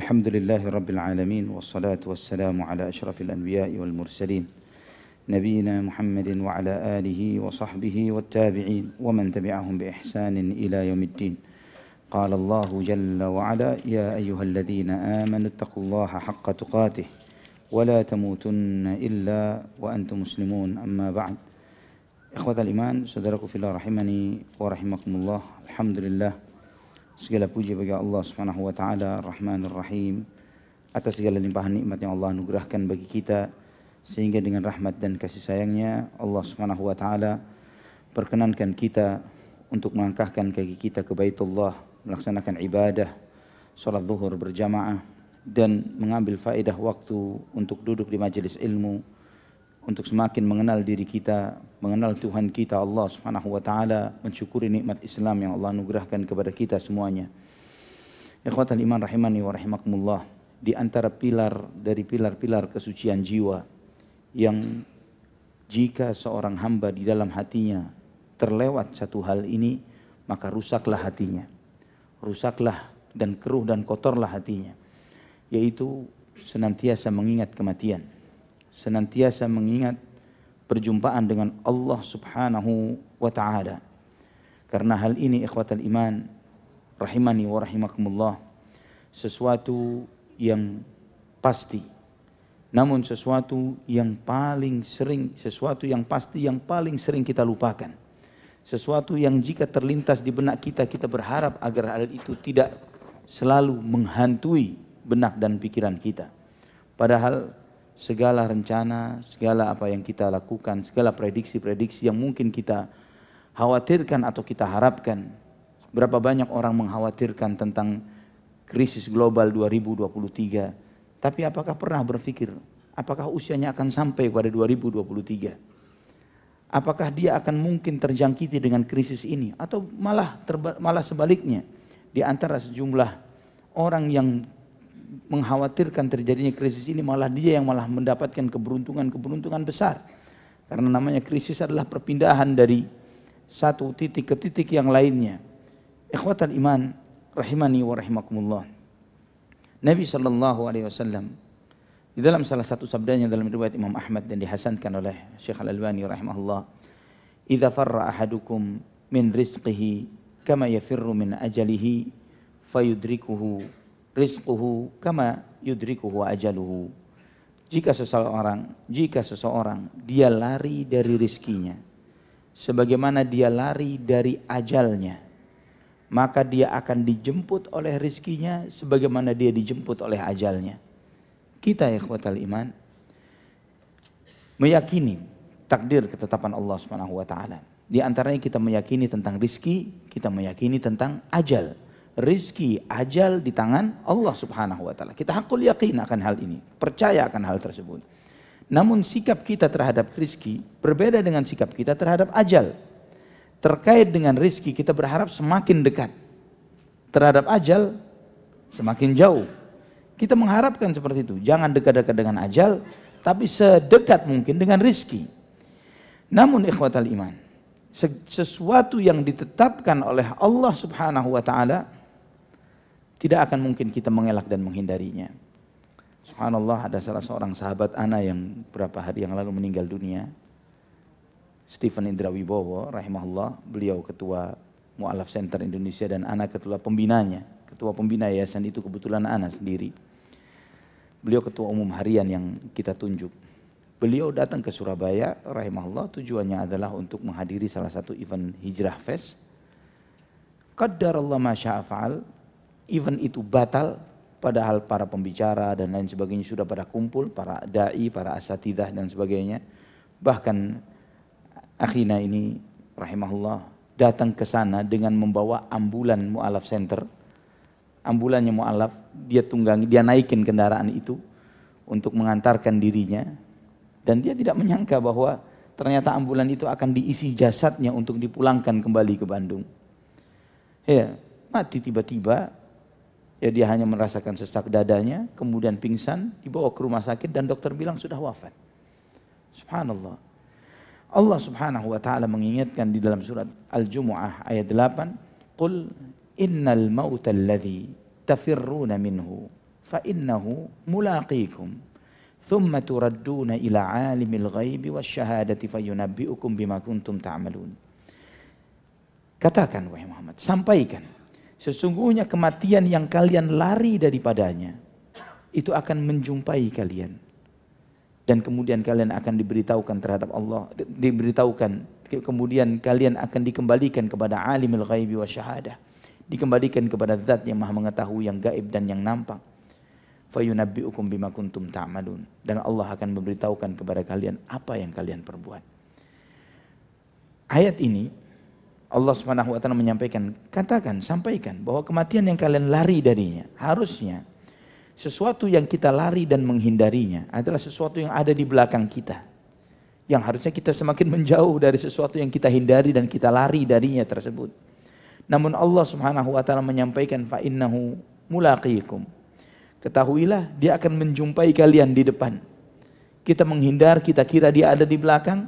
الحمد لله رب العالمين والصلاة والسلام على أشرف الأنبياء والمرسلين نبينا محمد وعلى آله وصحبه والتابعين ومن تبعهم بإحسان إلى يوم الدين قال الله جل وعلا يا أيها الذين آمنوا اتقوا الله حق تقاته ولا تموتن إلا وأنتم مسلمون أما بعد إخوة الإيمان الله رحمني ورحمكم الله الحمد لله Segala puji bagi Allah Subhanahu wa taala, Rahmanir Rahim, atas segala limpahan nikmat yang Allah anugerahkan bagi kita sehingga dengan rahmat dan kasih sayangnya Allah Subhanahu wa taala perkenankan kita untuk melangkahkan kaki kita ke Baitullah, melaksanakan ibadah, salat zuhur berjamaah dan mengambil faedah waktu untuk duduk di majelis ilmu untuk semakin mengenal diri kita, mengenal Tuhan kita Allah Subhanahu wa taala, mensyukuri nikmat Islam yang Allah anugerahkan kepada kita semuanya. Ikhwatal iman rahimani wa rahimakumullah, di antara pilar dari pilar-pilar kesucian jiwa yang jika seorang hamba di dalam hatinya terlewat satu hal ini, maka rusaklah hatinya. Rusaklah dan keruh dan kotorlah hatinya. Yaitu senantiasa mengingat kematian senantiasa mengingat perjumpaan dengan Allah Subhanahu wa taala. Karena hal ini ikhwatal iman rahimani wa rahimakumullah sesuatu yang pasti. Namun sesuatu yang paling sering, sesuatu yang pasti yang paling sering kita lupakan. Sesuatu yang jika terlintas di benak kita, kita berharap agar hal itu tidak selalu menghantui benak dan pikiran kita. Padahal segala rencana, segala apa yang kita lakukan, segala prediksi-prediksi yang mungkin kita khawatirkan atau kita harapkan. Berapa banyak orang mengkhawatirkan tentang krisis global 2023. Tapi apakah pernah berpikir, apakah usianya akan sampai pada 2023? Apakah dia akan mungkin terjangkiti dengan krisis ini atau malah malah sebaliknya di antara sejumlah orang yang mengkhawatirkan terjadinya krisis ini malah dia yang malah mendapatkan keberuntungan-keberuntungan besar. Karena namanya krisis adalah perpindahan dari satu titik ke titik yang lainnya. Ikhwatal iman rahimani wa rahimakumullah. Nabi sallallahu alaihi wasallam di dalam salah satu sabdanya dalam riwayat Imam Ahmad dan dihasankan oleh Syekh Al-Albani rahimahullah, "Idza farra ahadukum min rizqihi kama yafirru min ajalihi fayudrikuhu rizquhu kama yudrikuhu ajaluhu. Jika seseorang, jika seseorang dia lari dari rizkinya, sebagaimana dia lari dari ajalnya, maka dia akan dijemput oleh rizkinya sebagaimana dia dijemput oleh ajalnya. Kita ya kekuatan iman meyakini takdir ketetapan Allah Subhanahu wa taala. Di antaranya kita meyakini tentang rizki, kita meyakini tentang ajal rizki ajal di tangan Allah Subhanahu wa taala. Kita hakul yakin akan hal ini, percaya akan hal tersebut. Namun sikap kita terhadap rizki berbeda dengan sikap kita terhadap ajal. Terkait dengan rizki kita berharap semakin dekat. Terhadap ajal semakin jauh. Kita mengharapkan seperti itu. Jangan dekat-dekat dengan ajal, tapi sedekat mungkin dengan rizki. Namun ikhwatal iman, sesuatu yang ditetapkan oleh Allah subhanahu wa ta'ala tidak akan mungkin kita mengelak dan menghindarinya. Subhanallah ada salah seorang sahabat Ana yang beberapa hari yang lalu meninggal dunia. Stephen Indra Wibowo rahimahullah, beliau ketua Mu'alaf Center Indonesia dan Ana ketua pembinanya. Ketua pembina yayasan itu kebetulan Ana sendiri. Beliau ketua umum harian yang kita tunjuk. Beliau datang ke Surabaya rahimahullah tujuannya adalah untuk menghadiri salah satu event Hijrah Fest. Qaddarallah masyaafal event itu batal padahal para pembicara dan lain sebagainya sudah pada kumpul, para dai, para asatidah dan sebagainya. Bahkan akhirnya ini rahimahullah datang ke sana dengan membawa ambulan mualaf center. Ambulannya mualaf, dia tunggangi, dia naikin kendaraan itu untuk mengantarkan dirinya dan dia tidak menyangka bahwa ternyata ambulan itu akan diisi jasadnya untuk dipulangkan kembali ke Bandung. Ya, mati tiba-tiba Ya dia hanya merasakan sesak dadanya, kemudian pingsan, dibawa ke rumah sakit dan dokter bilang sudah wafat. Subhanallah. Allah Subhanahu wa taala mengingatkan di dalam surat Al-Jumuah ayat 8, "Qul innal mauta alladhi tafirruna minhu fa innahu mulaqikum." ثم تردون إلى عالم الغيب والشهادة فينبئكم bima kuntum ta'malun." Katakan wahai Muhammad, sampaikan Sesungguhnya kematian yang kalian lari daripadanya itu akan menjumpai kalian. Dan kemudian kalian akan diberitahukan terhadap Allah, diberitahukan kemudian kalian akan dikembalikan kepada alimul ghaibi wa syahadah. Dikembalikan kepada zat yang maha mengetahui yang gaib dan yang nampak. Fayunabbi'ukum bima kuntum Dan Allah akan memberitahukan kepada kalian apa yang kalian perbuat. Ayat ini Allah Subhanahu wa taala menyampaikan, katakan, sampaikan bahwa kematian yang kalian lari darinya, harusnya sesuatu yang kita lari dan menghindarinya adalah sesuatu yang ada di belakang kita. Yang harusnya kita semakin menjauh dari sesuatu yang kita hindari dan kita lari darinya tersebut. Namun Allah Subhanahu wa taala menyampaikan fa innahu mulaqikum. Ketahuilah dia akan menjumpai kalian di depan. Kita menghindar, kita kira dia ada di belakang,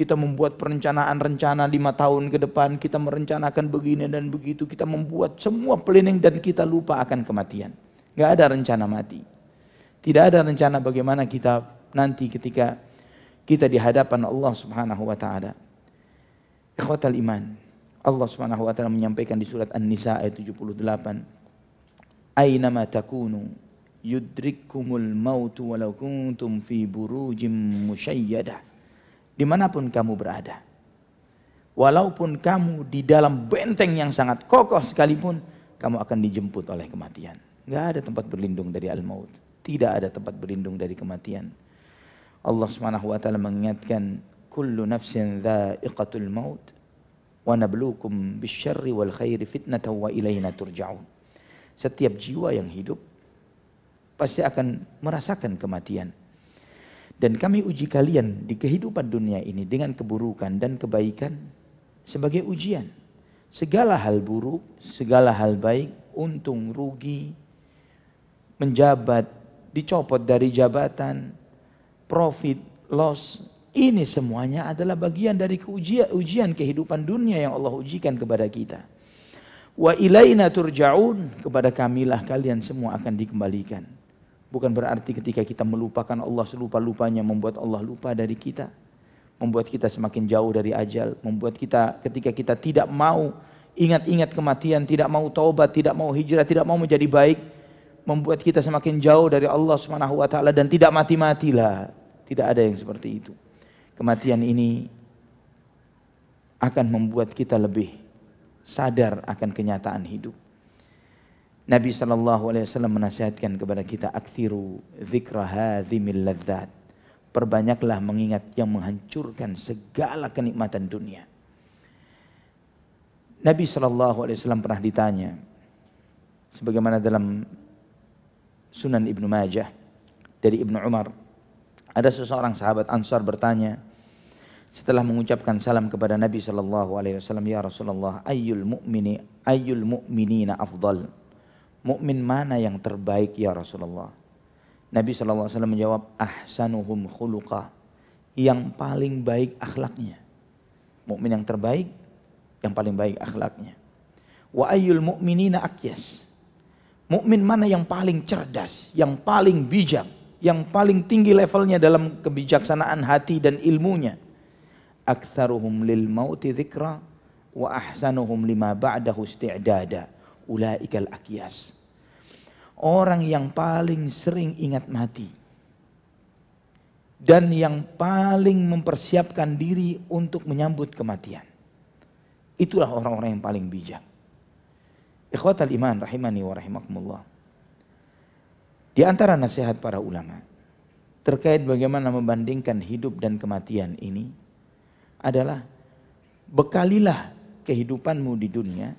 kita membuat perencanaan-rencana lima tahun ke depan, kita merencanakan begini dan begitu, kita membuat semua planning dan kita lupa akan kematian. Gak ada rencana mati. Tidak ada rencana bagaimana kita nanti ketika kita di hadapan Allah Subhanahu wa taala. Ikhwatal iman. Allah Subhanahu wa taala menyampaikan di surat An-Nisa ayat 78. Ainama takunu yudrikkumul mautu walau kuntum fi burujim musyayyadah dimanapun kamu berada. Walaupun kamu di dalam benteng yang sangat kokoh sekalipun, kamu akan dijemput oleh kematian. Gak ada tempat berlindung dari al-maut. Tidak ada tempat berlindung dari kematian. Allah Subhanahu wa taala mengingatkan kullu nafsin dha'iqatul maut wa nabluukum bisyarri wal khairi fitnatan wa ilaina turja'un. Setiap jiwa yang hidup pasti akan merasakan kematian. Dan kami uji kalian di kehidupan dunia ini dengan keburukan dan kebaikan sebagai ujian. Segala hal buruk, segala hal baik, untung, rugi, menjabat, dicopot dari jabatan, profit, loss, ini semuanya adalah bagian dari ujian, ujian kehidupan dunia yang Allah ujikan kepada kita. Wa ilaina turja'un, kepada kamilah kalian semua akan dikembalikan. Bukan berarti ketika kita melupakan Allah selupa-lupanya membuat Allah lupa dari kita. Membuat kita semakin jauh dari ajal. Membuat kita ketika kita tidak mau ingat-ingat kematian, tidak mau taubat, tidak mau hijrah, tidak mau menjadi baik. Membuat kita semakin jauh dari Allah subhanahu wa ta'ala dan tidak mati-matilah. Tidak ada yang seperti itu. Kematian ini akan membuat kita lebih sadar akan kenyataan hidup Nabi Shallallahu Alaihi menasihatkan kepada kita aktiru zikrahadzimil ladzat. Perbanyaklah mengingat yang menghancurkan segala kenikmatan dunia. Nabi Shallallahu Alaihi pernah ditanya, sebagaimana dalam Sunan Ibnu Majah dari Ibnu Umar, ada seseorang sahabat Ansar bertanya, setelah mengucapkan salam kepada Nabi Shallallahu Alaihi Wasallam, ya Rasulullah, ayul mu'mini, ayul mu'minina afdal mukmin mana yang terbaik ya Rasulullah? Nabi SAW menjawab, ahsanuhum khuluqa, yang paling baik akhlaknya. Mukmin yang terbaik, yang paling baik akhlaknya. Wa ayyul mu'minina akyas. Mukmin mana yang paling cerdas, yang paling bijak, yang paling tinggi levelnya dalam kebijaksanaan hati dan ilmunya. Aktsaruhum lil mauti dzikra wa ahsanuhum lima ba'dahu isti'dada ulaikal akyas. Orang yang paling sering ingat mati dan yang paling mempersiapkan diri untuk menyambut kematian. Itulah orang-orang yang paling bijak. Ikhwatal iman rahimani wa rahimakumullah. Di antara nasihat para ulama terkait bagaimana membandingkan hidup dan kematian ini adalah bekalilah kehidupanmu di dunia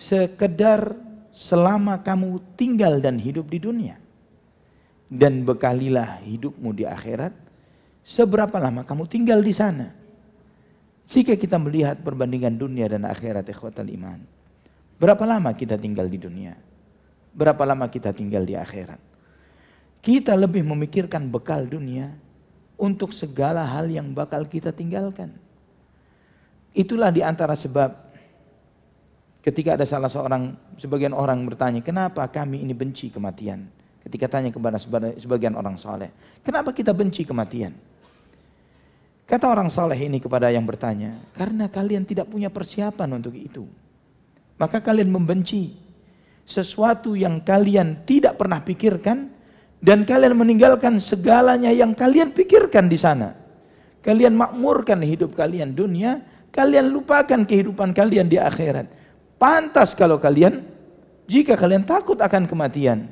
sekedar selama kamu tinggal dan hidup di dunia. Dan bekalilah hidupmu di akhirat seberapa lama kamu tinggal di sana. Jika kita melihat perbandingan dunia dan akhirat ikhwatal iman. Berapa lama kita tinggal di dunia? Berapa lama kita tinggal di akhirat? Kita lebih memikirkan bekal dunia untuk segala hal yang bakal kita tinggalkan. Itulah di antara sebab Ketika ada salah seorang sebagian orang bertanya, kenapa kami ini benci kematian? Ketika tanya kepada sebagian orang soleh, kenapa kita benci kematian? Kata orang soleh ini kepada yang bertanya, karena kalian tidak punya persiapan untuk itu. Maka kalian membenci sesuatu yang kalian tidak pernah pikirkan dan kalian meninggalkan segalanya yang kalian pikirkan di sana. Kalian makmurkan hidup kalian dunia, kalian lupakan kehidupan kalian di akhirat. Pantas kalau kalian jika kalian takut akan kematian.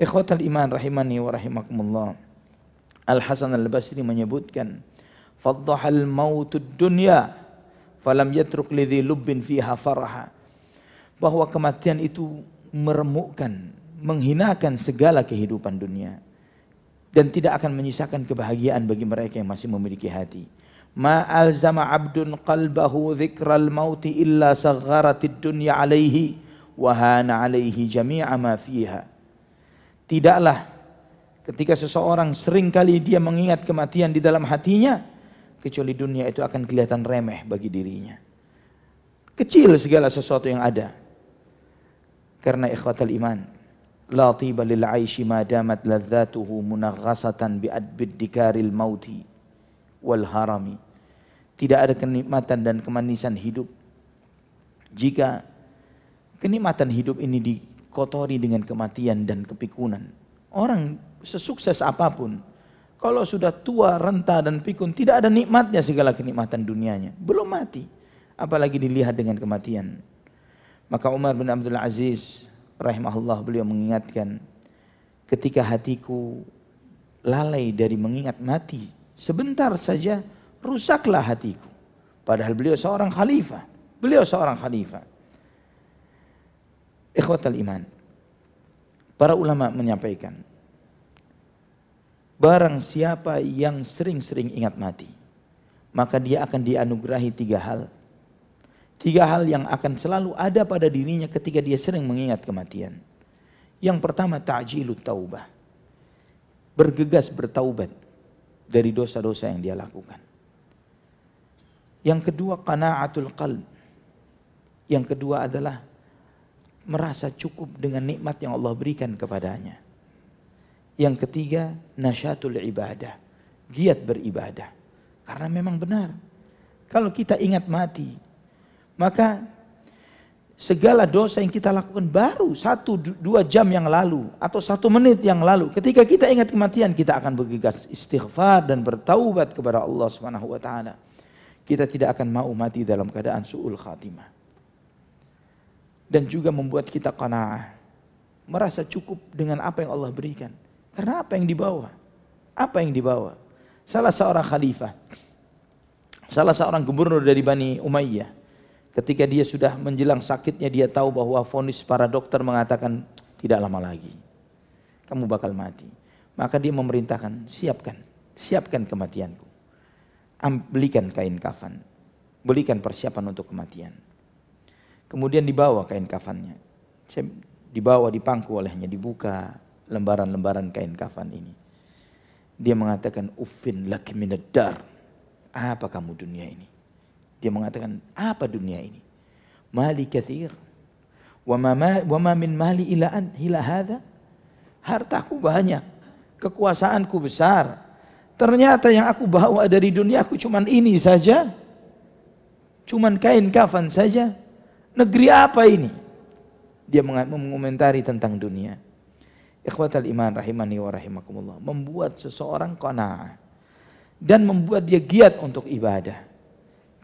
Ikhwatal iman rahimani wa rahimakumullah. Al Hasan Al Basri menyebutkan, "Fadhahal mautud dunya falam yatruk lidhi lubbin fiha faraha." Bahwa kematian itu meremukkan, menghinakan segala kehidupan dunia dan tidak akan menyisakan kebahagiaan bagi mereka yang masih memiliki hati ma alzama abdun qalbahu dhikral mauti illa sagharatid dunya alaihi wa hana alaihi jami'a ma fiha tidaklah ketika seseorang seringkali dia mengingat kematian di dalam hatinya kecuali dunia itu akan kelihatan remeh bagi dirinya kecil segala sesuatu yang ada karena ikhwatal iman la tiba lil aishi ma damat ladzatuhu munaghasatan bi adbid dikaril mauti wal harami tidak ada kenikmatan dan kemanisan hidup. Jika kenikmatan hidup ini dikotori dengan kematian dan kepikunan. Orang sesukses apapun, kalau sudah tua, renta dan pikun, tidak ada nikmatnya segala kenikmatan dunianya. Belum mati, apalagi dilihat dengan kematian. Maka Umar bin Abdul Aziz rahimahullah beliau mengingatkan, ketika hatiku lalai dari mengingat mati, sebentar saja rusaklah hatiku. Padahal beliau seorang khalifah. Beliau seorang khalifah. Ikhwatal iman. Para ulama menyampaikan. Barang siapa yang sering-sering ingat mati. Maka dia akan dianugerahi tiga hal. Tiga hal yang akan selalu ada pada dirinya ketika dia sering mengingat kematian. Yang pertama ta'jilut taubah. Bergegas bertaubat dari dosa-dosa yang dia lakukan. Yang kedua qanaatul qalb. Yang kedua adalah merasa cukup dengan nikmat yang Allah berikan kepadanya. Yang ketiga nasyatul ibadah. Giat beribadah. Karena memang benar. Kalau kita ingat mati, maka segala dosa yang kita lakukan baru satu dua jam yang lalu atau satu menit yang lalu ketika kita ingat kematian kita akan bergegas istighfar dan bertaubat kepada Allah Subhanahu wa taala kita tidak akan mau mati dalam keadaan su'ul khatimah. Dan juga membuat kita qanaah. Merasa cukup dengan apa yang Allah berikan. Karena apa yang dibawa? Apa yang dibawa? Salah seorang khalifah, salah seorang gubernur dari Bani Umayyah, ketika dia sudah menjelang sakitnya dia tahu bahwa fonis para dokter mengatakan tidak lama lagi kamu bakal mati maka dia memerintahkan siapkan siapkan kematianku belikan kain kafan, belikan persiapan untuk kematian. Kemudian dibawa kain kafannya. Saya dibawa dipangku olehnya, dibuka lembaran-lembaran kain kafan ini. Dia mengatakan, Ufin laki minedar, Apa kamu dunia ini? Dia mengatakan, apa dunia ini? Mali kathir. Wa ma min mali ila, an, ila hadha. Hartaku banyak. Kekuasaanku besar Ternyata yang aku bawa dari dunia aku cuman ini saja. Cuman kain kafan saja. Negeri apa ini? Dia mengomentari tentang dunia. Ikhwatal iman rahimani wa rahimakumullah. Membuat seseorang kona'ah. Dan membuat dia giat untuk ibadah.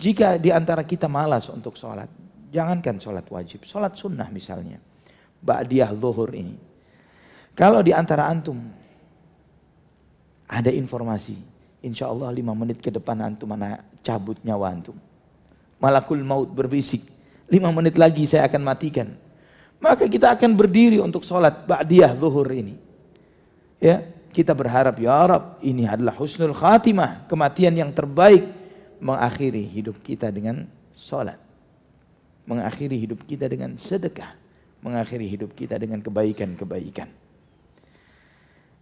Jika diantara kita malas untuk sholat. Jangankan sholat wajib. Sholat sunnah misalnya. Ba'diyah zuhur ini. Kalau diantara antum ada informasi. Insya Allah lima menit ke depan antum mana cabut nyawa antum. Malakul maut berbisik. Lima menit lagi saya akan matikan. Maka kita akan berdiri untuk sholat ba'diyah zuhur ini. Ya, kita berharap ya Arab ini adalah husnul khatimah. Kematian yang terbaik mengakhiri hidup kita dengan sholat. Mengakhiri hidup kita dengan sedekah. Mengakhiri hidup kita dengan kebaikan-kebaikan.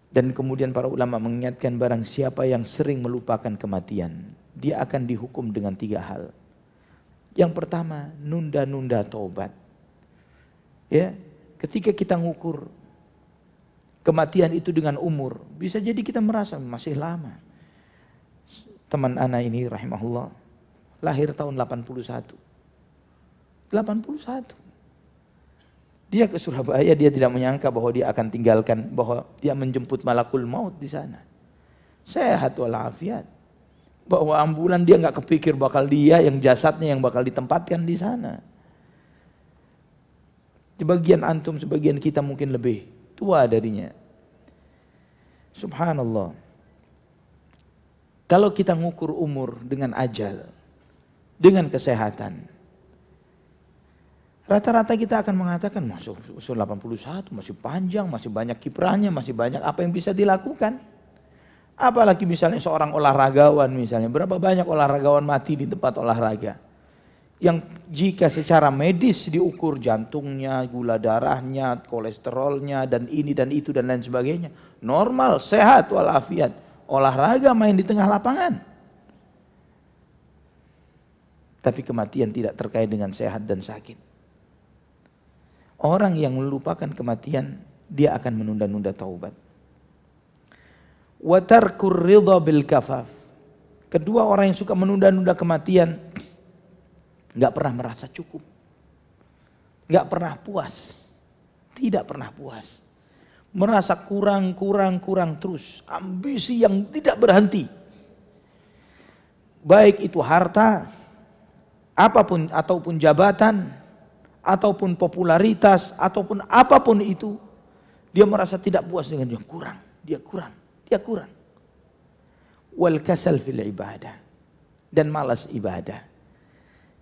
Dan kemudian para ulama mengingatkan barang siapa yang sering melupakan kematian, dia akan dihukum dengan tiga hal. Yang pertama, nunda-nunda taubat. Ya, ketika kita ngukur kematian itu dengan umur, bisa jadi kita merasa masih lama. Teman ana ini rahimahullah lahir tahun 81. 81. Dia ke Surabaya, dia tidak menyangka bahwa dia akan tinggalkan, bahwa dia menjemput malakul maut di sana. Sehat walafiat. Bahwa ambulan dia nggak kepikir bakal dia yang jasadnya yang bakal ditempatkan di sana. Sebagian antum, sebagian kita mungkin lebih tua darinya. Subhanallah. Kalau kita ngukur umur dengan ajal, dengan kesehatan, Rata-rata kita akan mengatakan masuk usul 81 masih panjang, masih banyak kiprahnya, masih banyak apa yang bisa dilakukan. Apalagi misalnya seorang olahragawan misalnya, berapa banyak olahragawan mati di tempat olahraga. Yang jika secara medis diukur jantungnya, gula darahnya, kolesterolnya dan ini dan itu dan lain sebagainya, normal, sehat walafiat. Olahraga main di tengah lapangan. Tapi kematian tidak terkait dengan sehat dan sakit Orang yang melupakan kematian, dia akan menunda-nunda taubat. Watarkur ridha bil kafaf. Kedua orang yang suka menunda-nunda kematian, nggak pernah merasa cukup. nggak pernah puas. Tidak pernah puas. Merasa kurang, kurang, kurang terus. Ambisi yang tidak berhenti. Baik itu harta, apapun ataupun jabatan, ataupun popularitas, ataupun apapun itu, dia merasa tidak puas dengan yang kurang. Dia kurang, dia kurang. Wal kasal fil ibadah. Dan malas ibadah.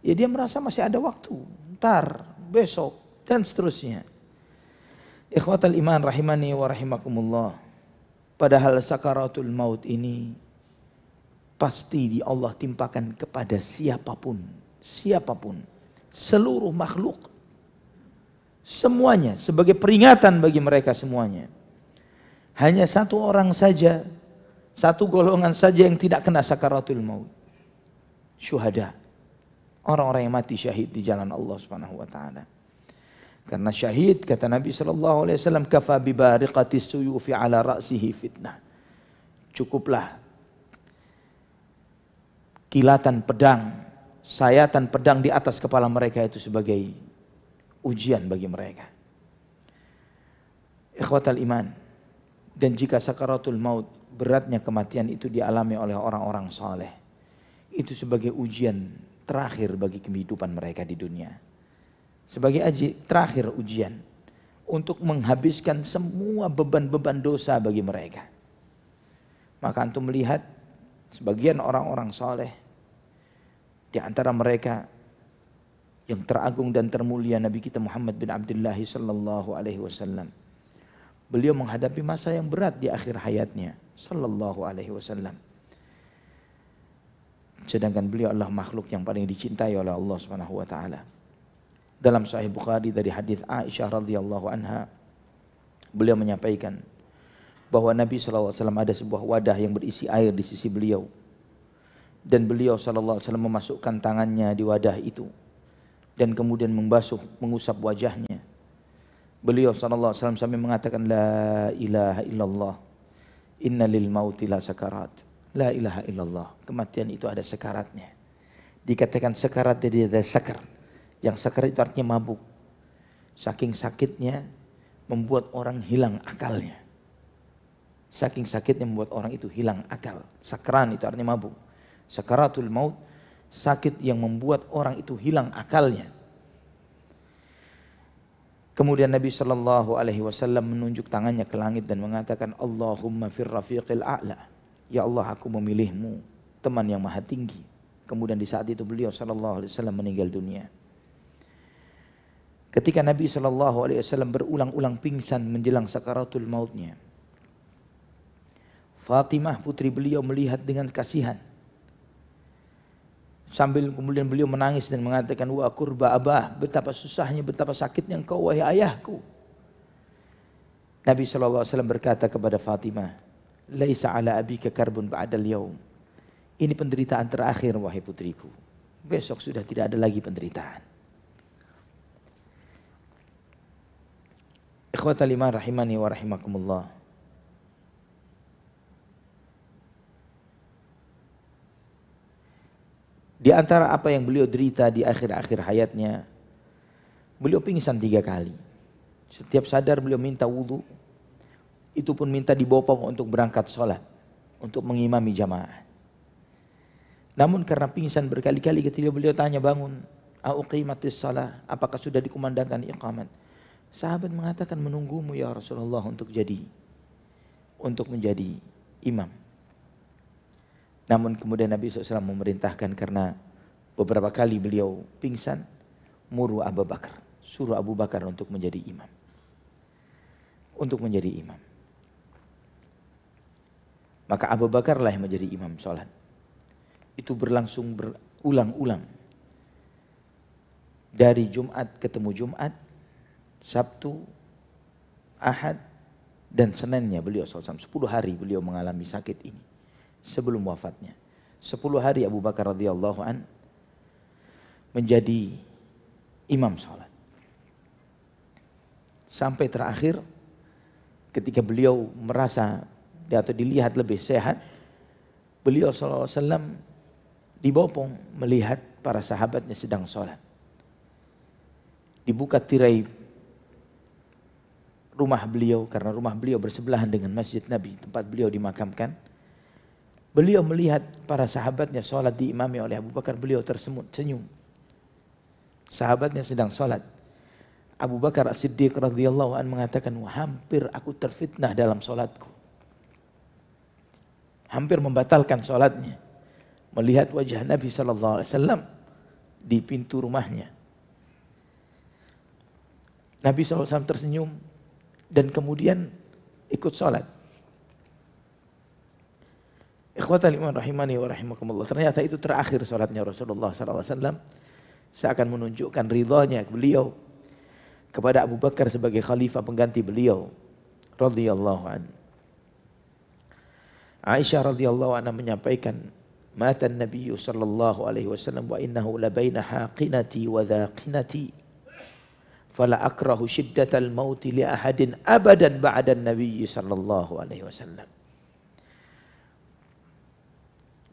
Ya dia merasa masih ada waktu. Ntar, besok, dan seterusnya. Ikhwatal iman rahimani wa rahimakumullah. Padahal sakaratul maut ini pasti di Allah timpakan kepada siapapun, siapapun, seluruh makhluk Semuanya sebagai peringatan bagi mereka semuanya. Hanya satu orang saja, satu golongan saja yang tidak kena sakaratul maut. Syuhada. Orang-orang yang mati syahid di jalan Allah Subhanahu wa taala. Karena syahid kata Nabi sallallahu alaihi wasallam kafa bi bariqati suyufi ala ra'sihi fitnah. Cukuplah kilatan pedang, sayatan pedang di atas kepala mereka itu sebagai ujian bagi mereka. Ikhwatal iman. Dan jika sakaratul maut, beratnya kematian itu dialami oleh orang-orang saleh. Itu sebagai ujian terakhir bagi kehidupan mereka di dunia. Sebagai aji terakhir ujian untuk menghabiskan semua beban-beban dosa bagi mereka. Maka antum melihat sebagian orang-orang saleh di antara mereka yang teragung dan termulia Nabi kita Muhammad bin Abdullah sallallahu alaihi wasallam. Beliau menghadapi masa yang berat di akhir hayatnya sallallahu alaihi wasallam. Sedangkan beliau adalah makhluk yang paling dicintai oleh Allah Subhanahu wa taala. Dalam sahih Bukhari dari hadis Aisyah radhiyallahu anha beliau menyampaikan bahwa Nabi SAW ada sebuah wadah yang berisi air di sisi beliau dan beliau Alaihi Wasallam memasukkan tangannya di wadah itu dan kemudian membasuh mengusap wajahnya. Beliau sallallahu alaihi wasallam mengatakan la ilaha illallah. Inna lil mauti la La ilaha illallah. Kematian itu ada sekaratnya. Dikatakan sekarat jadi ada sakar. Yang sakar itu artinya mabuk. Saking sakitnya membuat orang hilang akalnya. Saking sakitnya membuat orang itu hilang akal. Sakran itu artinya mabuk. Sakaratul maut sakit yang membuat orang itu hilang akalnya. Kemudian Nabi Shallallahu Alaihi Wasallam menunjuk tangannya ke langit dan mengatakan, Allahumma fir rafiqil a'la. Ya Allah, aku memilihmu teman yang maha tinggi. Kemudian di saat itu beliau Shallallahu Alaihi Wasallam meninggal dunia. Ketika Nabi Shallallahu Alaihi Wasallam berulang-ulang pingsan menjelang sakaratul mautnya, Fatimah putri beliau melihat dengan kasihan Sambil kemudian beliau menangis dan mengatakan, Wa kurba abah, betapa susahnya, betapa sakitnya engkau wahai ayahku. Nabi SAW berkata kepada Fatimah, Laisa ala abika karbun ba'dal yaum. Ini penderitaan terakhir wahai putriku. Besok sudah tidak ada lagi penderitaan. Ikhwata liman rahimani wa rahimakumullah. Di antara apa yang beliau derita di akhir-akhir hayatnya, beliau pingsan tiga kali. Setiap sadar beliau minta wudhu, itu pun minta dibopong untuk berangkat sholat, untuk mengimami jamaah. Namun karena pingsan berkali-kali ketika beliau tanya bangun, salah, apakah sudah dikumandangkan iqamat? Sahabat mengatakan menunggumu ya Rasulullah untuk jadi, untuk menjadi imam. Namun kemudian Nabi SAW memerintahkan karena beberapa kali beliau pingsan, muru Abu Bakar, suruh Abu Bakar untuk menjadi imam. Untuk menjadi imam. Maka Abu Bakar lah yang menjadi imam sholat. Itu berlangsung berulang-ulang. Dari Jumat ketemu Jumat, Sabtu, Ahad, dan Seninnya beliau SAW. 10 hari beliau mengalami sakit ini sebelum wafatnya. Sepuluh hari Abu Bakar radhiyallahu an menjadi imam sholat. Sampai terakhir ketika beliau merasa atau dilihat lebih sehat, beliau SAW dibopong melihat para sahabatnya sedang sholat. Dibuka tirai rumah beliau karena rumah beliau bersebelahan dengan masjid Nabi tempat beliau dimakamkan. Beliau melihat para sahabatnya sholat diimami oleh Abu Bakar. Beliau tersenyum senyum. Sahabatnya sedang sholat. Abu Bakar As-Siddiq radhiyallahu an mengatakan, Wah, hampir aku terfitnah dalam sholatku. Hampir membatalkan sholatnya. Melihat wajah Nabi saw di pintu rumahnya. Nabi SAW tersenyum dan kemudian ikut sholat. Ikhwatal iman rahimani wa rahimakumullah. Ternyata itu terakhir salatnya Rasulullah SAW. Saya akan menunjukkan ridhonya beliau kepada Abu Bakar sebagai khalifah pengganti beliau. Radiyallahu an. Aisyah radhiyallahu anha menyampaikan, "Mata Nabi sallallahu alaihi wasallam wa innahu labaina haqinati wa dhaqinati." Fala akrahu shiddatal mauti li ahadin abadan ba'da Nabi sallallahu alaihi wasallam.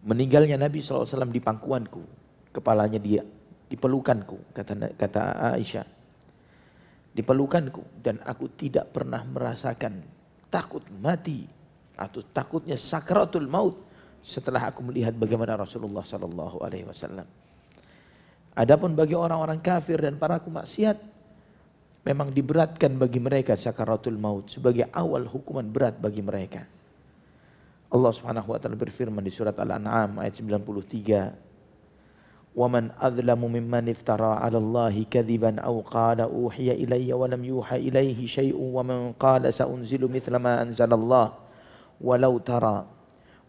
Meninggalnya Nabi SAW di pangkuanku, kepalanya dia di kata, kata Aisyah. Di dan aku tidak pernah merasakan takut mati atau takutnya sakratul maut setelah aku melihat bagaimana Rasulullah Sallallahu Alaihi Wasallam. Adapun bagi orang-orang kafir dan para maksiat, memang diberatkan bagi mereka sakaratul maut sebagai awal hukuman berat bagi mereka. Allah Subhanahu wa taala berfirman di surat Al-An'am ayat 93 Waman adzlamu mimman iftara 'ala Allahi kadziban aw qala uhiya ilayya wa lam yuha ilayhi syai'un wa man qala saunzilu mithla ma anzalallah walau tara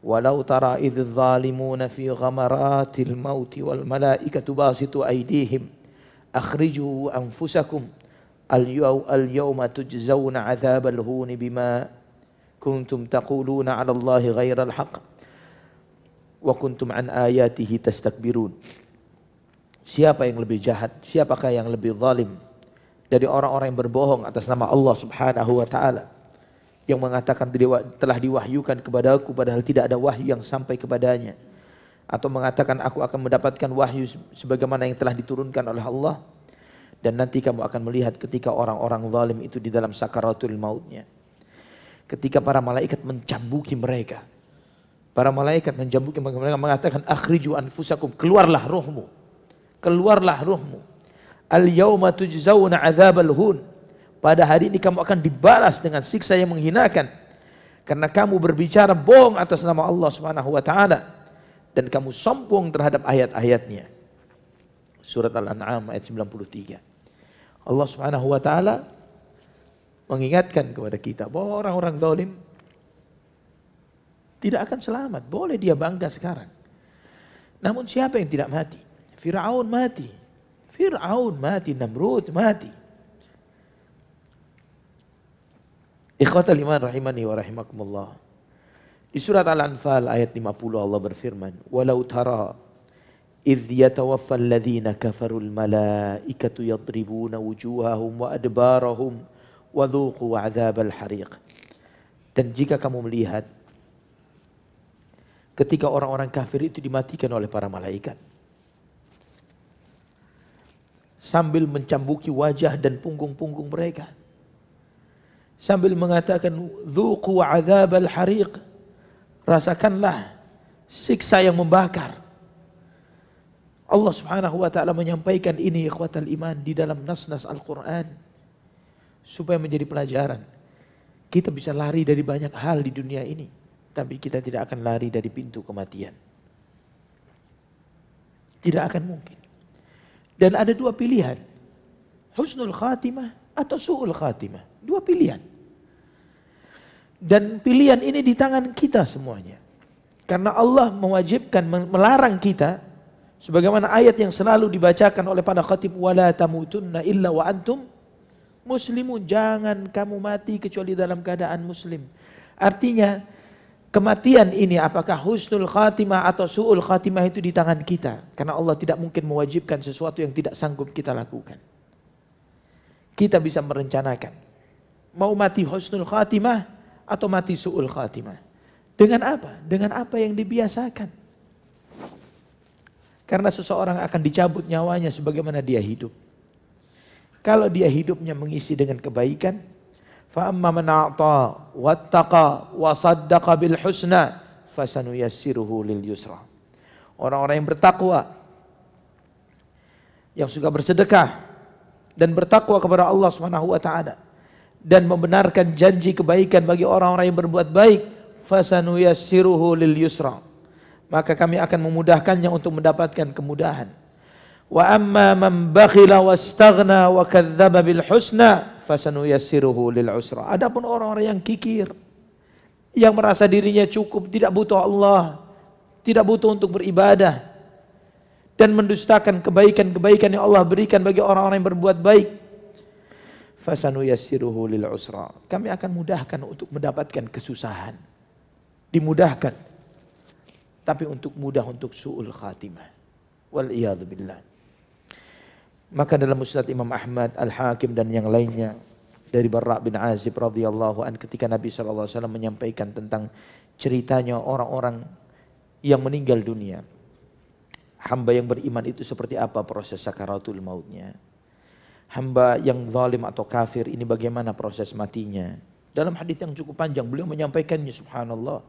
walau tara idz zalimuna fi ghamaratil mauti wal malaikatu basitu aydihim akhriju anfusakum al yawma tujzauna 'adzabal huni bima kuntum taquluna 'ala Allahi ghairal haqq wa kuntum an ayatihi tastakbirun. Siapa yang lebih jahat? Siapakah yang lebih zalim dari orang-orang yang berbohong atas nama Allah Subhanahu wa taala yang mengatakan telah diwahyukan kepadaku padahal tidak ada wahyu yang sampai kepadanya atau mengatakan aku akan mendapatkan wahyu sebagaimana yang telah diturunkan oleh Allah dan nanti kamu akan melihat ketika orang-orang zalim itu di dalam sakaratul mautnya ketika para malaikat mencambuki mereka. Para malaikat mencambuki mereka mengatakan akhriju anfusakum, keluarlah rohmu. Keluarlah rohmu. Al yauma tujzauna adzabal hun. Pada hari ini kamu akan dibalas dengan siksa yang menghinakan. Karena kamu berbicara bohong atas nama Allah Subhanahu wa taala dan kamu sombong terhadap ayat-ayatnya. Surat Al-An'am ayat 93. Allah Subhanahu wa taala mengingatkan kepada kita bahwa orang-orang dolim tidak akan selamat. Boleh dia bangga sekarang. Namun siapa yang tidak mati? Fir'aun mati. Fir'aun mati, Namrud mati. Ikhwatal iman rahimani wa rahimakumullah. Di surat Al-Anfal ayat 50 Allah berfirman, "Walau tara إذ يتوفى kafarul malaikatu yadribuna wujuhahum wa adbarahum" wadzuqu adzabal hariq. Dan jika kamu melihat ketika orang-orang kafir itu dimatikan oleh para malaikat sambil mencambuki wajah dan punggung-punggung mereka sambil mengatakan dzuqu al hariq rasakanlah siksa yang membakar Allah Subhanahu wa taala menyampaikan ini ikhwatal iman di dalam nas-nas Al-Qur'an supaya menjadi pelajaran. Kita bisa lari dari banyak hal di dunia ini, tapi kita tidak akan lari dari pintu kematian. Tidak akan mungkin. Dan ada dua pilihan. Husnul khatimah atau su'ul khatimah. Dua pilihan. Dan pilihan ini di tangan kita semuanya. Karena Allah mewajibkan, melarang kita sebagaimana ayat yang selalu dibacakan oleh para khatib wala tamutunna illa wa antum muslimun jangan kamu mati kecuali dalam keadaan muslim. Artinya kematian ini apakah husnul khatimah atau su'ul khatimah itu di tangan kita. Karena Allah tidak mungkin mewajibkan sesuatu yang tidak sanggup kita lakukan. Kita bisa merencanakan. Mau mati husnul khatimah atau mati su'ul khatimah. Dengan apa? Dengan apa yang dibiasakan. Karena seseorang akan dicabut nyawanya sebagaimana dia hidup. Kalau dia hidupnya mengisi dengan kebaikan, Orang-orang yang bertakwa, yang suka bersedekah dan bertakwa kepada Allah Subhanahu wa taala dan membenarkan janji kebaikan bagi orang-orang yang berbuat baik fasanuyassiruhu lil maka kami akan memudahkannya untuk mendapatkan kemudahan Wa amma man bakhila وكذب wa kadzdzaba bil husna fasanuyassiruhu lil usra. Adapun orang-orang yang kikir yang merasa dirinya cukup, tidak butuh Allah, tidak butuh untuk beribadah dan mendustakan kebaikan-kebaikan yang Allah berikan bagi orang-orang yang berbuat baik. Fasanuyassiruhu lil usra. Kami akan mudahkan untuk mendapatkan kesusahan. Dimudahkan. Tapi untuk mudah untuk su'ul khatimah. Wal iyadzubillah. Maka dalam Musnad Imam Ahmad, Al-Hakim dan yang lainnya dari Barra bin Azib radhiyallahu an ketika Nabi SAW menyampaikan tentang ceritanya orang-orang yang meninggal dunia. Hamba yang beriman itu seperti apa proses sakaratul mautnya. Hamba yang zalim atau kafir ini bagaimana proses matinya. Dalam hadis yang cukup panjang beliau menyampaikannya subhanallah.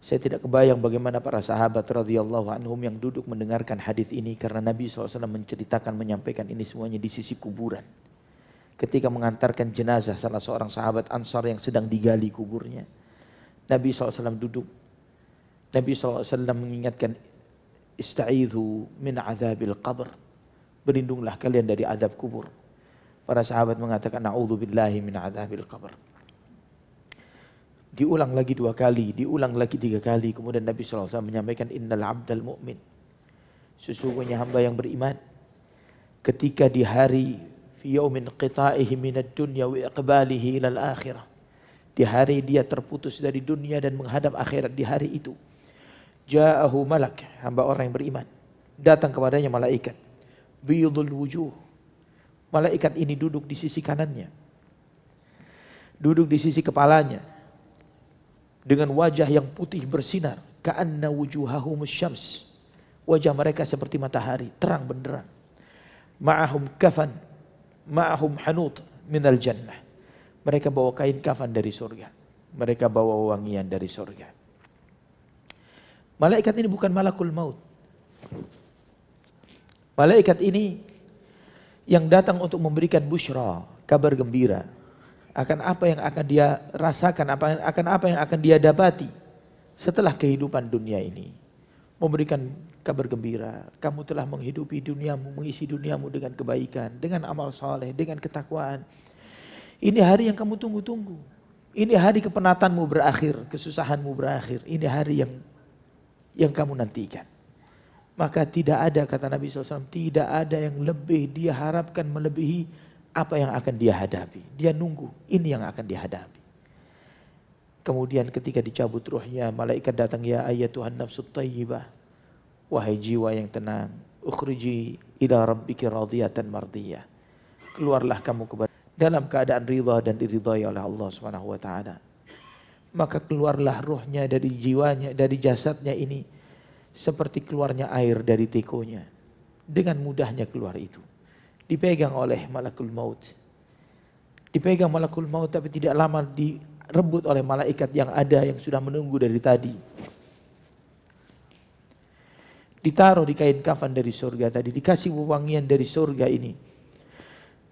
Saya tidak kebayang bagaimana para sahabat radhiyallahu anhum yang duduk mendengarkan hadis ini karena Nabi SAW menceritakan menyampaikan ini semuanya di sisi kuburan. Ketika mengantarkan jenazah salah seorang sahabat Ansar yang sedang digali kuburnya. Nabi SAW duduk. Nabi SAW mengingatkan ista'idhu min azabil qabr. Berlindunglah kalian dari azab kubur. Para sahabat mengatakan na'udzubillahi min azabil qabr diulang lagi dua kali, diulang lagi tiga kali. Kemudian Nabi SAW menyampaikan innal abdal mu'min. Sesungguhnya hamba yang beriman. Ketika di hari fi yaumin qita'ihi minad dunya wa iqbalihi ilal akhirah. Di hari dia terputus dari dunia dan menghadap akhirat di hari itu. Ja'ahu malak, hamba orang yang beriman. Datang kepadanya malaikat. Biyudul wujuh. Malaikat ini duduk di sisi kanannya. Duduk di sisi kepalanya dengan wajah yang putih bersinar. Ka'anna wujuhahum syams. Wajah mereka seperti matahari, terang benderang. Ma'ahum kafan, ma'ahum hanut minal jannah. Mereka bawa kain kafan dari surga. Mereka bawa wangian dari surga. Malaikat ini bukan malakul maut. Malaikat ini yang datang untuk memberikan busra, kabar gembira akan apa yang akan dia rasakan, apa akan apa yang akan dia dapati setelah kehidupan dunia ini. Memberikan kabar gembira, kamu telah menghidupi duniamu, mengisi duniamu dengan kebaikan, dengan amal soleh, dengan ketakwaan. Ini hari yang kamu tunggu-tunggu. Ini hari kepenatanmu berakhir, kesusahanmu berakhir. Ini hari yang yang kamu nantikan. Maka tidak ada kata Nabi SAW, tidak ada yang lebih dia harapkan melebihi apa yang akan dia hadapi. Dia nunggu, ini yang akan dihadapi. Kemudian ketika dicabut ruhnya, malaikat datang, ya ayat Tuhan nafsu tayyibah. Wahai jiwa yang tenang, ukhriji ila rabbiki radiyatan mardiyah. Keluarlah kamu kepada dalam keadaan ridha dan diridhai oleh Allah Subhanahu wa taala. Maka keluarlah ruhnya dari jiwanya, dari jasadnya ini seperti keluarnya air dari tekonya. Dengan mudahnya keluar itu dipegang oleh malakul maut. Dipegang malakul maut tapi tidak lama direbut oleh malaikat yang ada yang sudah menunggu dari tadi. Ditaruh di kain kafan dari surga tadi, dikasih wewangian dari surga ini.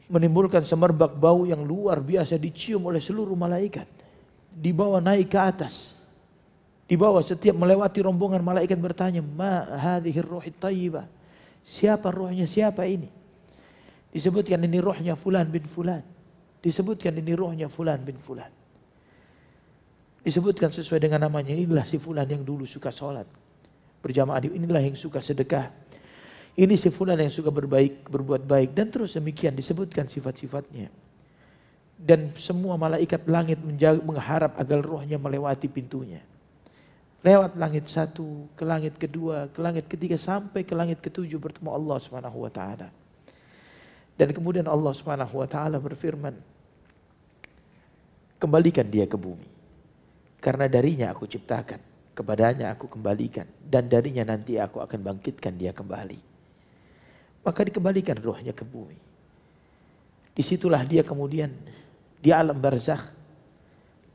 Menimbulkan semerbak bau yang luar biasa dicium oleh seluruh malaikat. Dibawa naik ke atas dibawa setiap melewati rombongan malaikat bertanya ma hadhir ruhi tayyibah siapa ruhnya siapa ini Disebutkan ini rohnya fulan bin fulan. Disebutkan ini rohnya fulan bin fulan. Disebutkan sesuai dengan namanya. Inilah si fulan yang dulu suka sholat. Berjamaah di inilah yang suka sedekah. Ini si fulan yang suka berbaik, berbuat baik. Dan terus demikian disebutkan sifat-sifatnya. Dan semua malaikat langit menjaga, mengharap agar rohnya melewati pintunya. Lewat langit satu, ke langit kedua, ke langit ketiga, sampai ke langit ketujuh bertemu Allah swt dan kemudian Allah Subhanahu wa taala berfirman, "Kembalikan dia ke bumi. Karena darinya aku ciptakan, kepadanya aku kembalikan dan darinya nanti aku akan bangkitkan dia kembali." Maka dikembalikan rohnya ke bumi. Disitulah dia kemudian di alam barzakh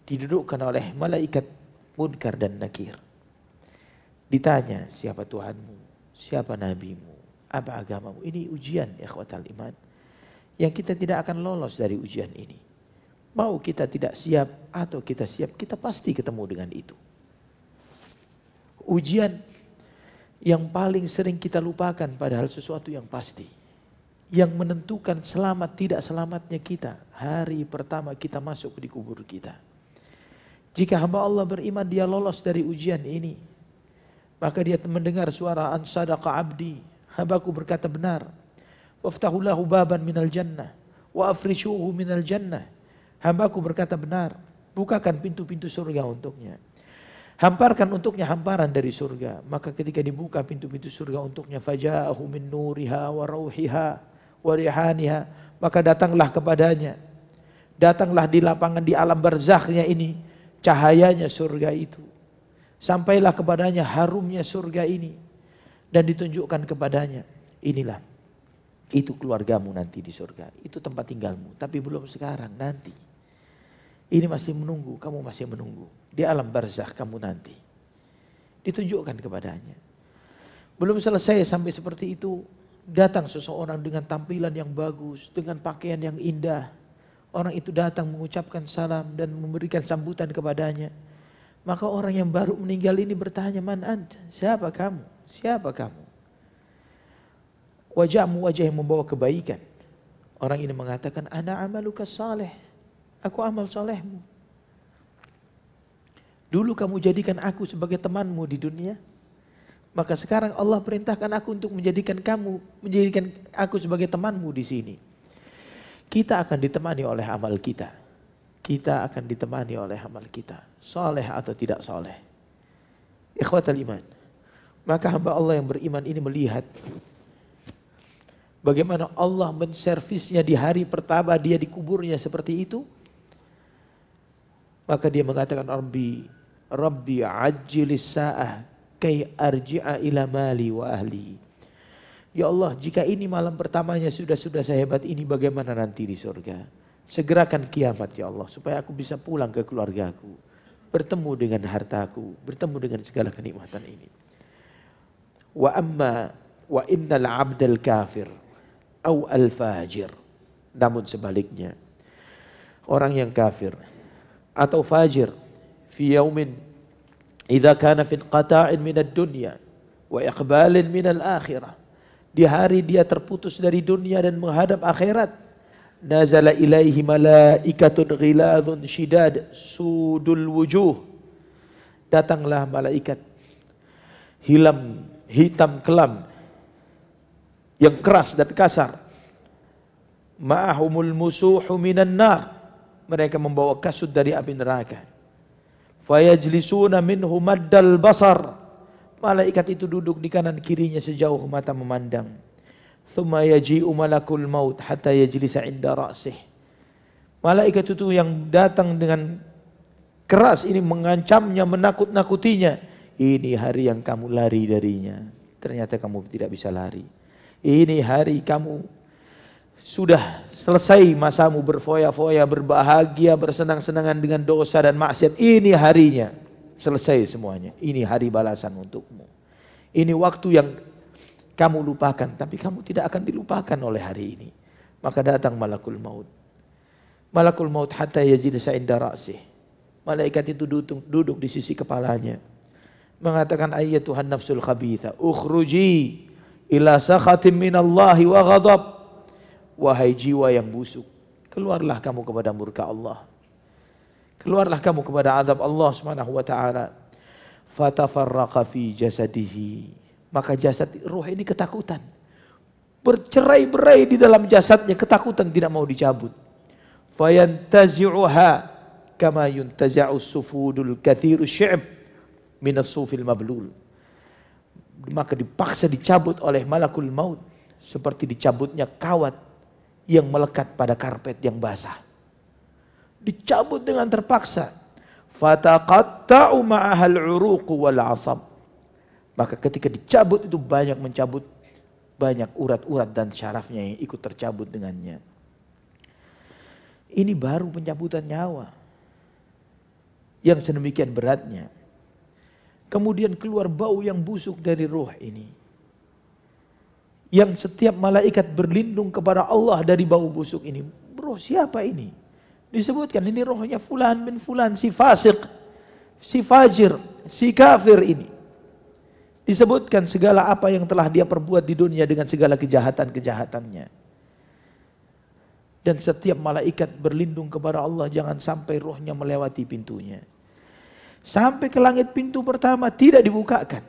didudukkan oleh malaikat Munkar dan Nakir. Ditanya siapa Tuhanmu, siapa nabimu, apa agamamu. Ini ujian ikhwatal iman yang kita tidak akan lolos dari ujian ini. Mau kita tidak siap atau kita siap, kita pasti ketemu dengan itu. Ujian yang paling sering kita lupakan padahal sesuatu yang pasti. Yang menentukan selamat tidak selamatnya kita hari pertama kita masuk di kubur kita. Jika hamba Allah beriman dia lolos dari ujian ini. Maka dia mendengar suara an abdi. Hambaku berkata benar lahu baban minal jannah. Wa afrishuhu minal jannah. Hambaku berkata benar. Bukakan pintu-pintu surga untuknya. Hamparkan untuknya hamparan dari surga. Maka ketika dibuka pintu-pintu surga untuknya. fajaahu min nuriha wa rauhiha wa rihaniha. Maka datanglah kepadanya. Datanglah di lapangan di alam barzakhnya ini. Cahayanya surga itu. Sampailah kepadanya harumnya surga ini. Dan ditunjukkan kepadanya. Inilah itu keluargamu nanti di surga. Itu tempat tinggalmu. Tapi belum sekarang, nanti. Ini masih menunggu, kamu masih menunggu. Di alam barzakh kamu nanti. Ditunjukkan kepadanya. Belum selesai sampai seperti itu. Datang seseorang dengan tampilan yang bagus, dengan pakaian yang indah. Orang itu datang mengucapkan salam dan memberikan sambutan kepadanya. Maka orang yang baru meninggal ini bertanya, Man Anta, Siapa kamu? Siapa kamu? Wajahmu wajah yang membawa kebaikan. Orang ini mengatakan, Ana amaluka saleh. Aku amal salehmu. Dulu kamu jadikan aku sebagai temanmu di dunia. Maka sekarang Allah perintahkan aku untuk menjadikan kamu, menjadikan aku sebagai temanmu di sini. Kita akan ditemani oleh amal kita. Kita akan ditemani oleh amal kita. Soleh atau tidak soleh. Ikhwatal iman. Maka hamba Allah yang beriman ini melihat Bagaimana Allah menservisnya di hari pertama dia dikuburnya seperti itu? Maka dia mengatakan Rabbi, Rabbi ajilis sa'ah kai arji'a ila mali wa ahli. Ya Allah, jika ini malam pertamanya sudah-sudah sehebat ini bagaimana nanti di surga? Segerakan kiamat ya Allah supaya aku bisa pulang ke keluargaku. Bertemu dengan hartaku, bertemu dengan segala kenikmatan ini. Wa amma wa innal abdal kafir atau al-fajir. Namun sebaliknya, orang yang kafir atau fajir fi yaumin idza kana fi qata'in min ad-dunya wa iqbalin min al-akhirah. Di hari dia terputus dari dunia dan menghadap akhirat, nazala ilaihi malaikatun ghiladun shidad sudul wujuh datanglah malaikat hilam hitam kelam yang keras dan kasar. Ma'ahumul musuhu minan nar. Mereka membawa kasut dari api neraka. Fayajlisuna minhu maddal basar. Malaikat itu duduk di kanan kirinya sejauh mata memandang. Thumma yaji'u malakul maut hatta yajlisa inda ra'sih. Malaikat itu yang datang dengan keras ini mengancamnya, menakut-nakutinya. Ini hari yang kamu lari darinya. Ternyata kamu tidak bisa lari. Ini hari kamu sudah selesai masamu berfoya-foya, berbahagia, bersenang-senangan dengan dosa dan maksiat. Ini harinya selesai semuanya. Ini hari balasan untukmu. Ini waktu yang kamu lupakan, tapi kamu tidak akan dilupakan oleh hari ini. Maka datang malakul maut. Malakul maut hatta yajid sa'inda ra'sih. Malaikat itu duduk, duduk di sisi kepalanya. Mengatakan ayat Tuhan nafsul khabitha. Ukhruji ila sakhatim minallahi wa ghadab. Wahai jiwa yang busuk, keluarlah kamu kepada murka Allah. Keluarlah kamu kepada azab Allah Subhanahu wa taala. Fatafarraqa fi jasadihi. Maka jasad ruh ini ketakutan. Bercerai-berai di dalam jasadnya ketakutan tidak mau dicabut. Fayantazi'uha kama yuntazi'u sufudul kathiru syi'b minas sufil mablul maka dipaksa dicabut oleh malakul maut seperti dicabutnya kawat yang melekat pada karpet yang basah. Dicabut dengan terpaksa. Fataqatta'u ma'ahal uruqu wal asab. Maka ketika dicabut itu banyak mencabut banyak urat-urat dan syarafnya yang ikut tercabut dengannya. Ini baru pencabutan nyawa yang sedemikian beratnya. Kemudian keluar bau yang busuk dari ruh ini. Yang setiap malaikat berlindung kepada Allah dari bau busuk ini. Ruh siapa ini? Disebutkan ini rohnya fulan bin fulan si fasik, si fajir, si kafir ini. Disebutkan segala apa yang telah dia perbuat di dunia dengan segala kejahatan-kejahatannya dan setiap malaikat berlindung kepada Allah jangan sampai rohnya melewati pintunya. Sampai ke langit pintu pertama tidak dibukakan.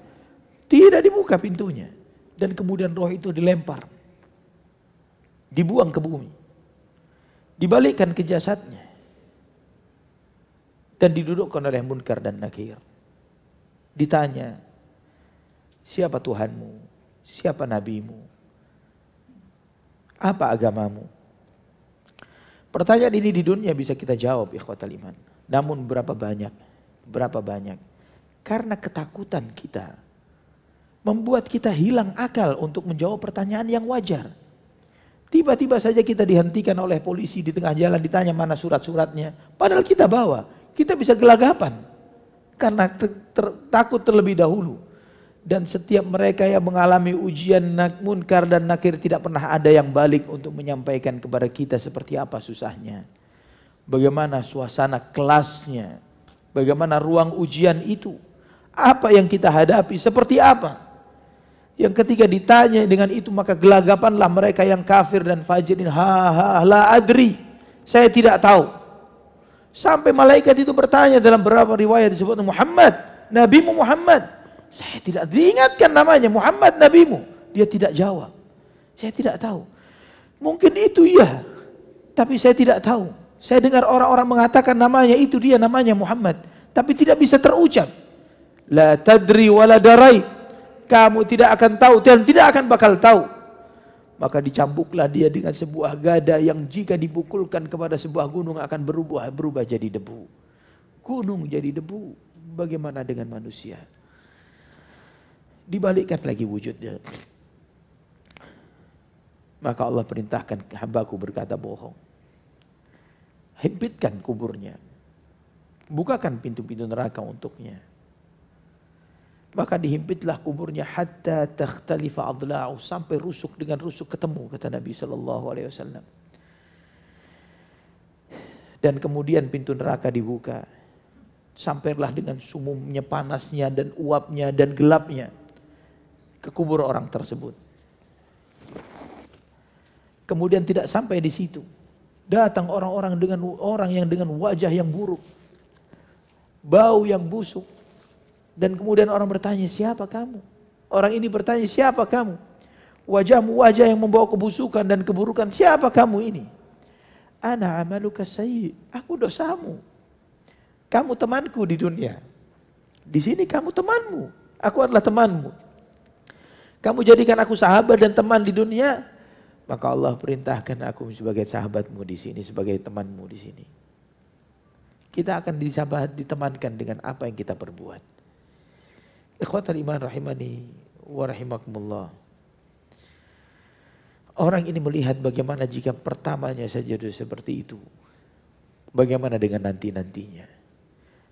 Tidak dibuka pintunya. Dan kemudian roh itu dilempar. Dibuang ke bumi. Dibalikkan ke jasadnya. Dan didudukkan oleh munkar dan nakir. Ditanya, siapa Tuhanmu? Siapa nabimu? Apa agamamu? Pertanyaan ini di dunia bisa kita jawab ikhwatal iman. Namun berapa banyak berapa banyak. Karena ketakutan kita membuat kita hilang akal untuk menjawab pertanyaan yang wajar. Tiba-tiba saja kita dihentikan oleh polisi di tengah jalan ditanya mana surat-suratnya. Padahal kita bawa, kita bisa gelagapan. Karena ter ter takut terlebih dahulu. Dan setiap mereka yang mengalami ujian nak munkar dan nakir tidak pernah ada yang balik untuk menyampaikan kepada kita seperti apa susahnya. Bagaimana suasana kelasnya, Bagaimana ruang ujian itu? Apa yang kita hadapi? Seperti apa? Yang ketika ditanya dengan itu maka gelagapanlah mereka yang kafir dan fajir ini. Ha ha la adri. Saya tidak tahu. Sampai malaikat itu bertanya dalam beberapa riwayat disebut Muhammad, nabimu Muhammad. Saya tidak diingatkan namanya Muhammad nabimu. Dia tidak jawab. Saya tidak tahu. Mungkin itu ya, tapi saya tidak tahu. Saya dengar orang-orang mengatakan namanya itu dia namanya Muhammad, tapi tidak bisa terucap. La tadri wala Kamu tidak akan tahu dan tidak akan bakal tahu. Maka dicambuklah dia dengan sebuah gada yang jika dibukulkan kepada sebuah gunung akan berubah berubah jadi debu. Gunung jadi debu. Bagaimana dengan manusia? Dibalikkan lagi wujudnya. Maka Allah perintahkan hambaku berkata bohong. Hempitkan kuburnya. Bukakan pintu-pintu neraka untuknya. Maka dihimpitlah kuburnya hatta takhtalifa adla'u sampai rusuk dengan rusuk ketemu kata Nabi sallallahu alaihi wasallam. Dan kemudian pintu neraka dibuka. Sampailah dengan sumumnya, panasnya dan uapnya dan gelapnya ke kubur orang tersebut. Kemudian tidak sampai di situ. Datang orang-orang dengan orang yang dengan wajah yang buruk. Bau yang busuk. Dan kemudian orang bertanya, siapa kamu? Orang ini bertanya, siapa kamu? Wajahmu wajah yang membawa kebusukan dan keburukan. Siapa kamu ini? Ana amaluka sayyi. Aku dosamu. Kamu temanku di dunia. Di sini kamu temanmu. Aku adalah temanmu. Kamu jadikan aku sahabat dan teman di dunia. Maka Allah perintahkan aku sebagai sahabatmu di sini, sebagai temanmu di sini. Kita akan disahabat, ditemankan dengan apa yang kita perbuat. Ikhwatal iman rahimani wa Orang ini melihat bagaimana jika pertamanya saja sudah seperti itu. Bagaimana dengan nanti-nantinya.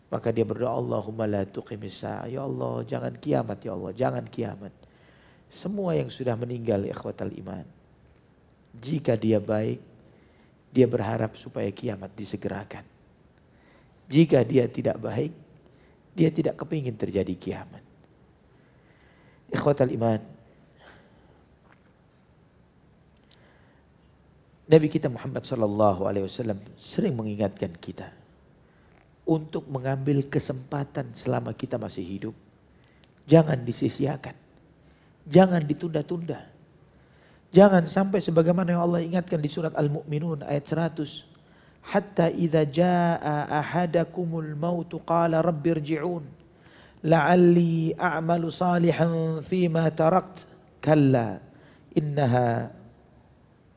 Maka dia berdoa, Allahumma la tuqimisa. Ya Allah, jangan kiamat ya Allah, jangan kiamat. Semua yang sudah meninggal ikhwatal iman jika dia baik, dia berharap supaya kiamat disegerakan. Jika dia tidak baik, dia tidak kepingin terjadi kiamat. Ikhwatal iman. Nabi kita Muhammad sallallahu alaihi wasallam sering mengingatkan kita untuk mengambil kesempatan selama kita masih hidup. Jangan disia-siakan. Jangan ditunda-tunda. Jangan sampai sebagaimana yang Allah ingatkan di surat Al-Mu'minun ayat 100. Hatta idza jaa ahadakumul mautu qala rabbi la'alli a'malu salihan ma tarakt kalla innaha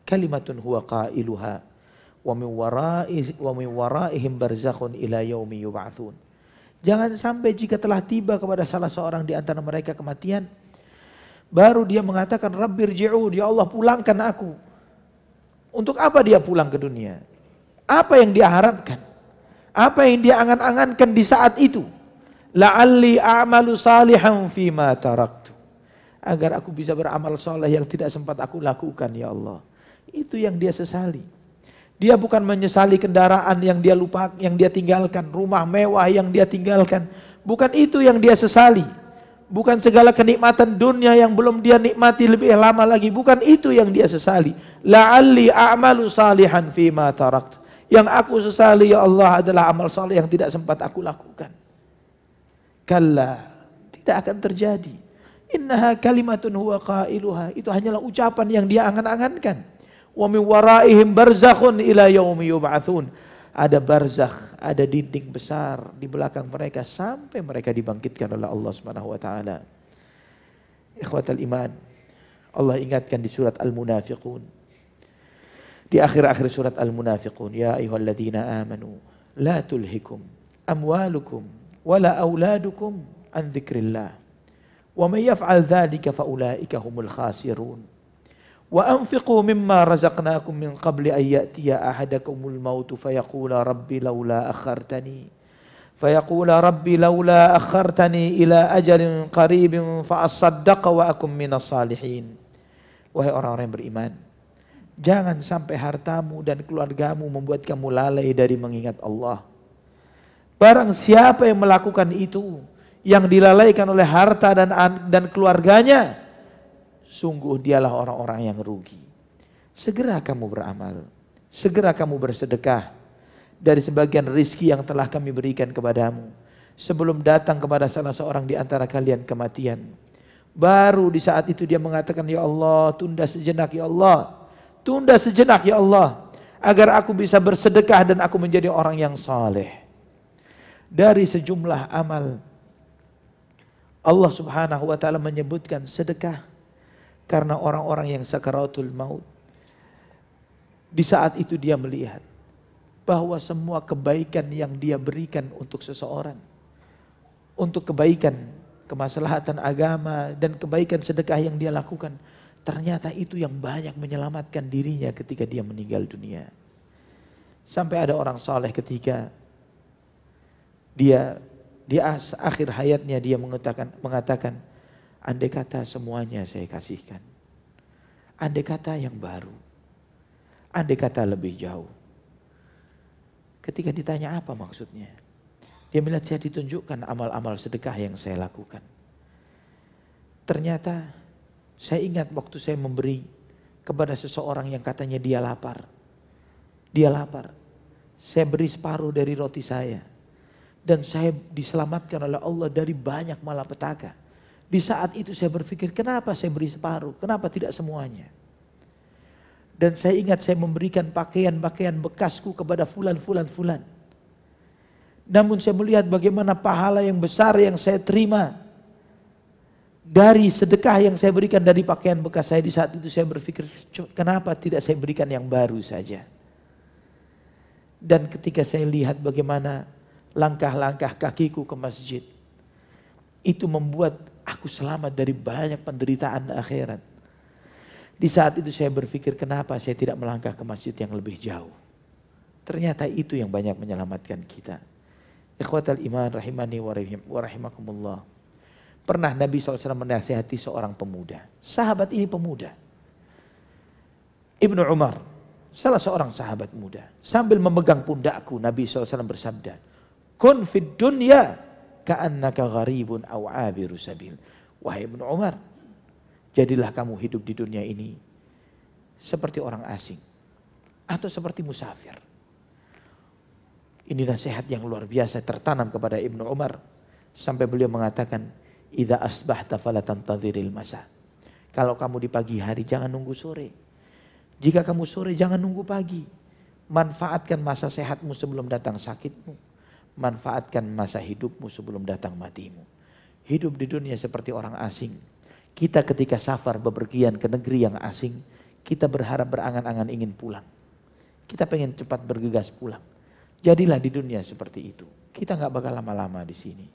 kalimatun huwa qailuha wa min wara'i wa min wara'ihim barzakhun ila yaumi yub'atsun. Jangan sampai jika telah tiba kepada salah seorang di antara mereka kematian, Baru dia mengatakan Rabbir ji'ud, ya Allah pulangkan aku. Untuk apa dia pulang ke dunia? Apa yang dia harapkan? Apa yang dia angan-angankan di saat itu? La'alli a'malu salihan fima taraktu. Agar aku bisa beramal soleh yang tidak sempat aku lakukan ya Allah. Itu yang dia sesali. Dia bukan menyesali kendaraan yang dia lupa, yang dia tinggalkan, rumah mewah yang dia tinggalkan. Bukan itu yang dia sesali bukan segala kenikmatan dunia yang belum dia nikmati lebih lama lagi, bukan itu yang dia sesali. La'alli a'malu salihan fima tarakt. Yang aku sesali ya Allah adalah amal saleh yang tidak sempat aku lakukan. Kalla, tidak akan terjadi. Innaha kalimatun huwa qailuha. Itu hanyalah ucapan yang dia angan-angankan. Wa min waraihim barzakhun ila yaumi yub'atsun ada barzakh, ada dinding besar di belakang mereka sampai mereka dibangkitkan oleh Allah Subhanahu wa taala. Ikhwatal iman, Allah ingatkan di surat Al-Munafiqun. Di akhir-akhir surat Al-Munafiqun, ya ayyuhalladzina amanu la tulhikum amwalukum wala auladukum an dzikrillah. Wa may yaf'al dzalika faulaika humul khasirun. Wa anfiqu mimma razaqnakum min qabli an ya'tiya ahadakumul maut fa yaqula rabbi laula akhartani. fa yaqula rabbi laula akhartani ila ajalin qaribin fa fa'asaddaqa wa akum minas salihin. Wahai orang-orang yang beriman. Jangan sampai hartamu dan keluargamu membuat kamu lalai dari mengingat Allah. Barang siapa yang melakukan itu, yang dilalaikan oleh harta dan dan keluarganya, sungguh dialah orang-orang yang rugi. Segera kamu beramal, segera kamu bersedekah dari sebagian rizki yang telah kami berikan kepadamu. Sebelum datang kepada salah seorang di antara kalian kematian. Baru di saat itu dia mengatakan, Ya Allah, tunda sejenak Ya Allah. Tunda sejenak Ya Allah. Agar aku bisa bersedekah dan aku menjadi orang yang saleh. Dari sejumlah amal. Allah subhanahu wa ta'ala menyebutkan sedekah karena orang-orang yang sakaratul maut. Di saat itu dia melihat bahwa semua kebaikan yang dia berikan untuk seseorang. Untuk kebaikan, kemaslahatan agama dan kebaikan sedekah yang dia lakukan. Ternyata itu yang banyak menyelamatkan dirinya ketika dia meninggal dunia. Sampai ada orang saleh ketika dia di akhir hayatnya dia mengatakan mengatakan Andai kata semuanya saya kasihkan. Andai kata yang baru. Andai kata lebih jauh. Ketika ditanya apa maksudnya? Dia melihat saya ditunjukkan amal-amal sedekah yang saya lakukan. Ternyata saya ingat waktu saya memberi kepada seseorang yang katanya dia lapar. Dia lapar. Saya beri separuh dari roti saya. Dan saya diselamatkan oleh Allah dari banyak malapetaka. Di saat itu saya berpikir, kenapa saya beri separuh? Kenapa tidak semuanya? Dan saya ingat saya memberikan pakaian-pakaian bekasku kepada fulan-fulan-fulan. Namun saya melihat bagaimana pahala yang besar yang saya terima dari sedekah yang saya berikan dari pakaian bekas saya di saat itu saya berpikir kenapa tidak saya berikan yang baru saja. Dan ketika saya lihat bagaimana langkah-langkah kakiku ke masjid itu membuat Aku selamat dari banyak penderitaan akhirat. Di saat itu saya berpikir kenapa saya tidak melangkah ke masjid yang lebih jauh. Ternyata itu yang banyak menyelamatkan kita. Ikhwatal iman rahimani wa rahimakumullah. Pernah Nabi SAW menasihati seorang pemuda. Sahabat ini pemuda. Ibnu Umar, salah seorang sahabat muda. Sambil memegang pundakku Nabi SAW bersabda. Kun fid dunya ka'annaka gharibun aw abiru sabil. Wahai Ibnu Umar, jadilah kamu hidup di dunia ini seperti orang asing atau seperti musafir. Ini nasihat yang luar biasa tertanam kepada Ibnu Umar sampai beliau mengatakan idza asbahta fala masa. Kalau kamu di pagi hari jangan nunggu sore. Jika kamu sore jangan nunggu pagi. Manfaatkan masa sehatmu sebelum datang sakitmu manfaatkan masa hidupmu sebelum datang matimu. Hidup di dunia seperti orang asing. Kita ketika safar bepergian ke negeri yang asing, kita berharap berangan-angan ingin pulang. Kita pengen cepat bergegas pulang. Jadilah di dunia seperti itu. Kita nggak bakal lama-lama di sini.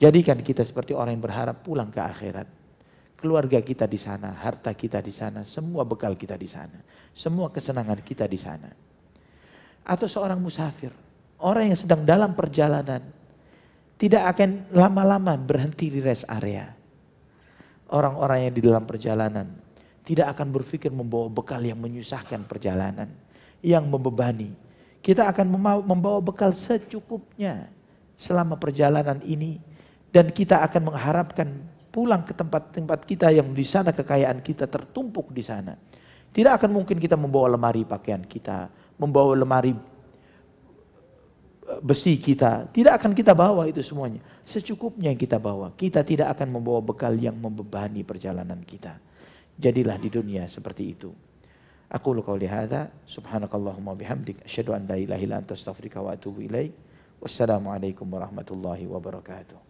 Jadikan kita seperti orang yang berharap pulang ke akhirat. Keluarga kita di sana, harta kita di sana, semua bekal kita di sana. Semua kesenangan kita di sana. Atau seorang musafir orang yang sedang dalam perjalanan tidak akan lama-lama berhenti di rest area. Orang-orang yang di dalam perjalanan tidak akan berpikir membawa bekal yang menyusahkan perjalanan, yang membebani. Kita akan membawa bekal secukupnya selama perjalanan ini dan kita akan mengharapkan pulang ke tempat-tempat kita yang di sana kekayaan kita tertumpuk di sana. Tidak akan mungkin kita membawa lemari pakaian kita, membawa lemari besi kita. Tidak akan kita bawa itu semuanya. Secukupnya yang kita bawa. Kita tidak akan membawa bekal yang membebani perjalanan kita. Jadilah di dunia seperti itu. Aku lu qauli hadza subhanakallahumma bihamdik asyhadu an la ilahi la anta astaghfirika wa atubu ilaih. Wassalamualaikum warahmatullahi wabarakatuh.